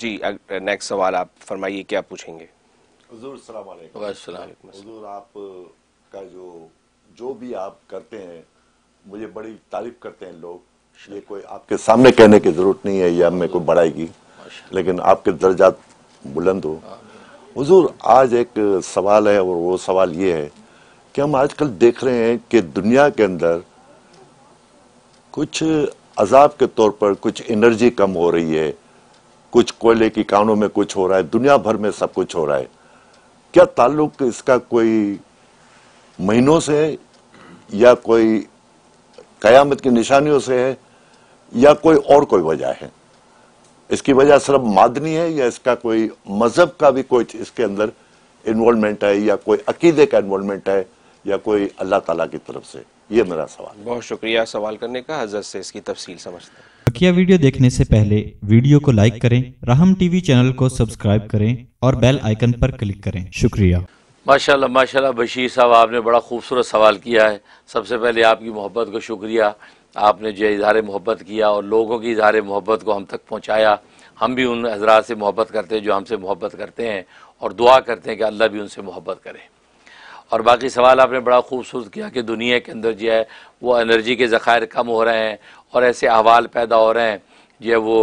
जी next सवाल आप फरमाइए क्या पूछेंगे आप का जो जो भी आप करते हैं मुझे बड़ी तारीफ करते हैं लोग ये कोई आपके सामने कहने की जरूरत नहीं है या मैं कोई बड़ाई की लेकिन आपके दर्जात बुलंद हो हजूर आज एक सवाल है और वो सवाल ये है कि हम आजकल देख रहे हैं कि दुनिया के अंदर कुछ अजाब के तौर पर कुछ एनर्जी कम हो रही है कुछ कोयले की कानों में कुछ हो रहा है दुनिया भर में सब कुछ हो रहा है क्या ताल्लुक इसका कोई महीनों से या कोई कयामत की निशानियों से है या कोई और कोई वजह है इसकी वजह सिर्फ मादनी है या इसका कोई मजहब का भी कोई इसके अंदर इन्वॉल्वमेंट है या कोई अकीदे का इन्वॉल्वमेंट है या कोई अल्लाह ताला की तरफ से ये मेरा सवाल बहुत शुक्रिया सवाल करने का हजरत से इसकी तफसील समझते हैं बकिया वीडियो देखने से पहले वीडियो को लाइक करें राहम टीवी चैनल को सब्सक्राइब करें और बेल आइकन पर क्लिक करें शुक्रिया माशाल्लाह माशाल्लाह बशीर साहब आपने बड़ा खूबसूरत सवाल किया है सबसे पहले आपकी मोहब्बत को शुक्रिया आपने जो इजहार मोहब्बत किया और लोगों की इजहार मोहब्बत को हम तक पहुँचाया हम भी उन हजरात से मोहब्बत करते हैं जो हमसे मोहब्बत करते हैं और दुआ करते हैं कि अल्लाह भी उनसे मोहब्बत करें और बाकी सवाल आपने बड़ा खूबसूरत किया कि दुनिया के अंदर जो है वो एनर्जी के ज़ख़ायर कम हो रहे हैं और ऐसे अहवाल पैदा हो रहे हैं जो है वो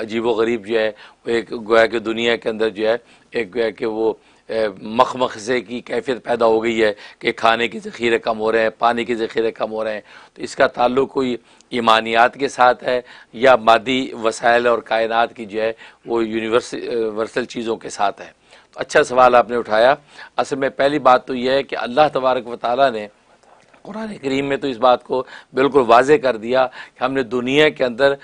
अजीब व गरीब जो है वो एक गोया कि दुनिया के अंदर जो है एक गोया कि वो मख से की कैफियत पैदा हो गई है कि खाने के ज़ख़ीरे कम हो रहे हैं पानी के ज़ख़ीरे कम हो रहे हैं तो इसका ताल्लुक कोई ईमानियात के साथ है या मादी वसायल और कायनात की जो है वो यूनिवर्सल चीज़ों के साथ है तो अच्छा सवाल आपने उठाया असल में पहली बात तो यह है कि अल्लाह तबारक वाली ने कुरान करीम में तो इस बात को बिल्कुल वाज कर दिया कि हमने दुनिया के अंदर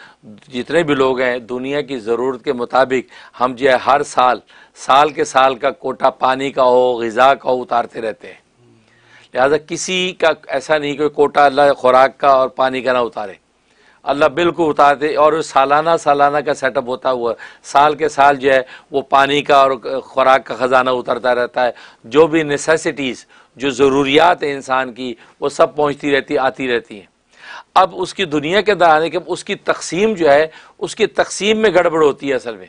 जितने भी लोग हैं दुनिया की ज़रूरत के मुताबिक हम जो है हर साल साल के साल का कोटा पानी का हो गज़ा का हो उतारते रहते हैं लिहाजा किसी का ऐसा नहीं कोई कोटा अल्लाह खुराक का और पानी का ना उतारे अल्लाह बिल को उतार दे और सालाना सालाना का सेटअप होता हुआ साल के साल जो है वो पानी का और ख़ुराक का ख़जाना उतरता रहता है जो भी नेसेसिटीज़ जो ज़रूरियात है इंसान की वो सब पहुँचती रहती आती रहती हैं अब उसकी दुनिया के आने के उसकी तकसीम जो है उसकी तकसीम में गड़बड़ होती है असल में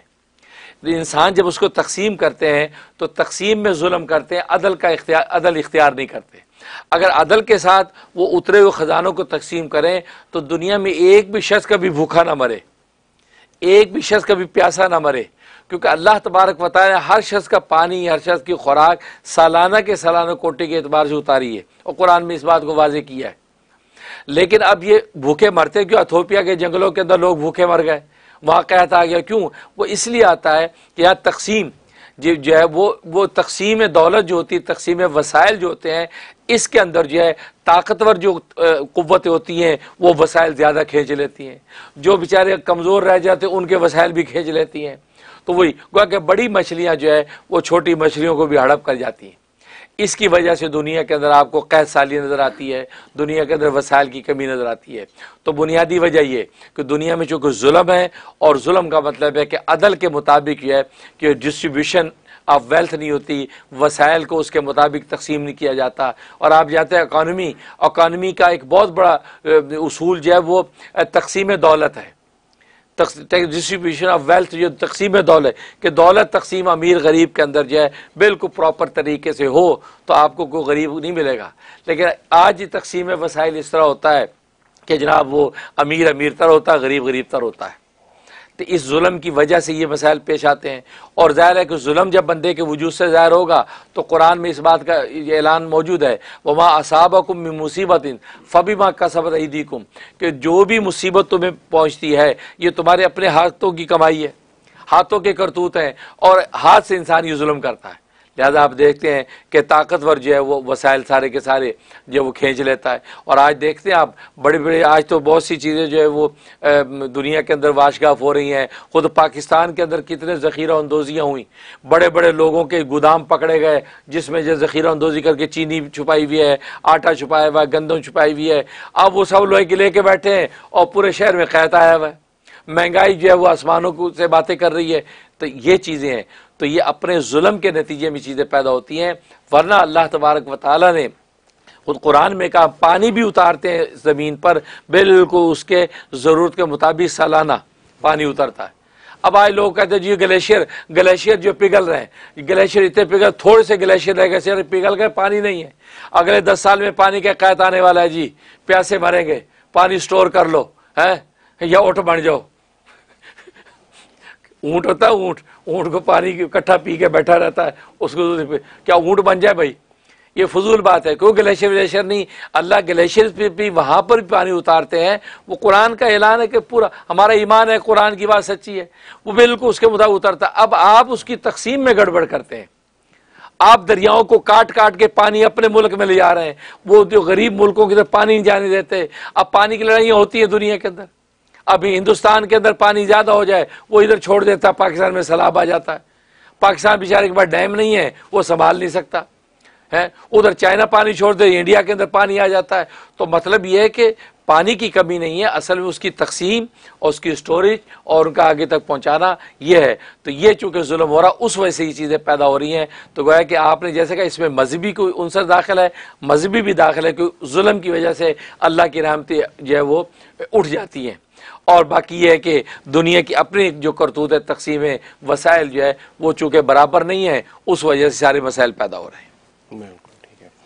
तो इंसान जब उसको तकसीम करते हैं तो तकसीम में जुल्म करते हैं अदल का अदल इख्तियार नहीं करते अगर अदल के साथ वो उतरे हुए ख़जानों को तकसीम करें तो दुनिया में एक भी शख्स कभी भूखा ना मरे एक भी शख्स कभी प्यासा ना मरे क्योंकि अल्लाह तबारक बताए हर शख्स का पानी हर शख्स की खुराक सालाना के सालाना कोटे के अतबार से उतारी है और कुरान में इस बात को वाजे किया है लेकिन अब ये भूखे मरते क्यों अथोपिया के जंगलों के अंदर लोग भूखे मर गए वहाँ कहत आ गया क्यों वो इसलिए आता है कि यहाँ तकसीम जो जो है वो वो तकसीम दौलत जो होती है तकसीम वसाइल जो होते हैं इसके अंदर जो है ताकतवर जो कुतें होती हैं वो वसाइल ज़्यादा खींच लेती हैं जो बेचारे कमज़ोर रह जाते हैं उनके वसाइल भी खींच लेती हैं तो वही गोया कि बड़ी मछलियाँ जो है वो छोटी मछलियों को भी हड़प कर जाती हैं इसकी वजह से दुनिया के अंदर आपको कैद साली नज़र आती है दुनिया के अंदर वसायल की कमी नज़र आती है तो बुनियादी वजह यह कि दुनिया में चूँकि जुलम है और जुलम का मतलब है कि अदल के मुताबिक यह है कि डिस्ट्रीब्यूशन ऑफ वेल्थ नहीं होती वसायल को उसके मुताबिक तकसीम नहीं किया जाता और आप जाते हैं अकानमी अकानमी का एक बहुत बड़ा उसूल जो है वो तकसीम दौलत है डिस्ट्रीब्यूशन ऑफ वेल्थ जो तकसीम दौलत कि दौलत तकसीम अमीर गरीब के अंदर जो है बिल्कुल प्रॉपर तरीके से हो तो आपको कोई गरीब नहीं मिलेगा लेकिन आज तकसीम वसाइल इस तरह होता है कि जनाब वो अमीर अमीर तर होता है गरीब गरीब तर होता है तो इस जुल्म की वजह से ये मसाइल पेश आते हैं और ज़ाहिर है कि जुल्म जब बंदे के वजूद से ज़ाहिर होगा तो कुरान में इस बात का ये ऐलान मौजूद है माँ असाबकुम मुसीबत फ़बी माँ का ईदी कुम कि जो भी मुसीबत तुम्हें पहुँचती है ये तुम्हारे अपने हाथों की कमाई है हाथों के करतूत हैं और हाथ से इंसान ये जुल्म करता है लिहाजा आप देखते हैं कि ताकतवर जो है वो वसाइल सारे के सारे जो वो खींच लेता है और आज देखते हैं आप बड़े बड़े आज तो बहुत सी चीज़ें जो है वो दुनिया के अंदर वाशगाफ हो रही हैं खुद पाकिस्तान के अंदर कितने ज़ख़ीरा अंदोजियाँ हुई बड़े बड़े लोगों के गोदाम पकड़े गए जिसमें जो ज़ख़ीरा अंदोजी करके चीनी छुपाई हुई है आटा छुपाया हुआ है गंदम छुपाई हुई है अब वो सब लोग ले के बैठे हैं और पूरे शहर में कैद आया हुआ है महंगाई जो है वो आसमानों से बातें कर रही है तो ये चीज़ें हैं तो ये अपने जुल्म के नतीजे में चीज़ें पैदा होती हैं वरना अल्लाह तबारक वाली ने खुद कुरान में कहा पानी भी उतारते हैं ज़मीन पर बिल्कुल उसके ज़रूरत के मुताबिक सालाना पानी उतरता है अब आए लोग कहते हैं जी ग्लेशियर ग्लेशियर जो पिघल रहे हैं ग्लेशियर इतने पिघल थोड़े से ग्लेशियर रह गए पिघल गए पानी नहीं है अगले दस साल में पानी का कैद आने वाला है जी प्यासे मरेंगे पानी स्टोर कर लो है या ऑटो बन जाओ ऊँट होता है ऊँट ऊँट को पानी इकट्ठा पी के बैठा रहता है उसको क्या ऊँट बन जाए भाई ये फजूल बात है क्यों ग्लेशियर व्लेशियर नहीं अल्लाह ग्लेशियर पे भी वहाँ पर भी पानी उतारते हैं वो कुरान का ऐलान है कि पूरा हमारा ईमान है कुरान की बात सच्ची है वो बिल्कुल उसके मुताबिक उतरता अब आप उसकी तकसीम में गड़बड़ करते हैं आप दरियाओं को काट काट के पानी अपने मुल्क में ले जा रहे हैं वो जो गरीब मुल्कों की तरफ पानी नहीं जाने देते अब पानी की लड़ाइयाँ होती हैं दुनिया के अंदर अभी हिंदुस्तान के अंदर पानी ज़्यादा हो जाए वो इधर छोड़ देता पाकिस्तान में सैलाब आ जाता है पाकिस्तान बेचारे के पास डैम नहीं है वो संभाल नहीं सकता है उधर चाइना पानी छोड़ दे इंडिया के अंदर पानी आ जाता है तो मतलब ये है कि पानी की कमी नहीं है असल में उसकी तकसीम और उसकी स्टोरेज और उनका आगे तक पहुंचाना ये है तो ये चूँकि जुल्म हो रहा उस वजह से ये चीज़ें पैदा हो रही हैं तो गोया कि आपने जैसे कहा इसमें मजहबी कोई उनसर दाखिल है मजहबी भी दाखिल है क्योंकि जुल्म की वजह से अल्लाह की रहमतें जो है वो उठ जाती हैं और बाकी यह है कि दुनिया की अपनी जो करतूत है तकसीम वसाइल जो है वो चूँकि बराबर नहीं है उस वजह से सारे मसाइल पैदा हो रहे हैं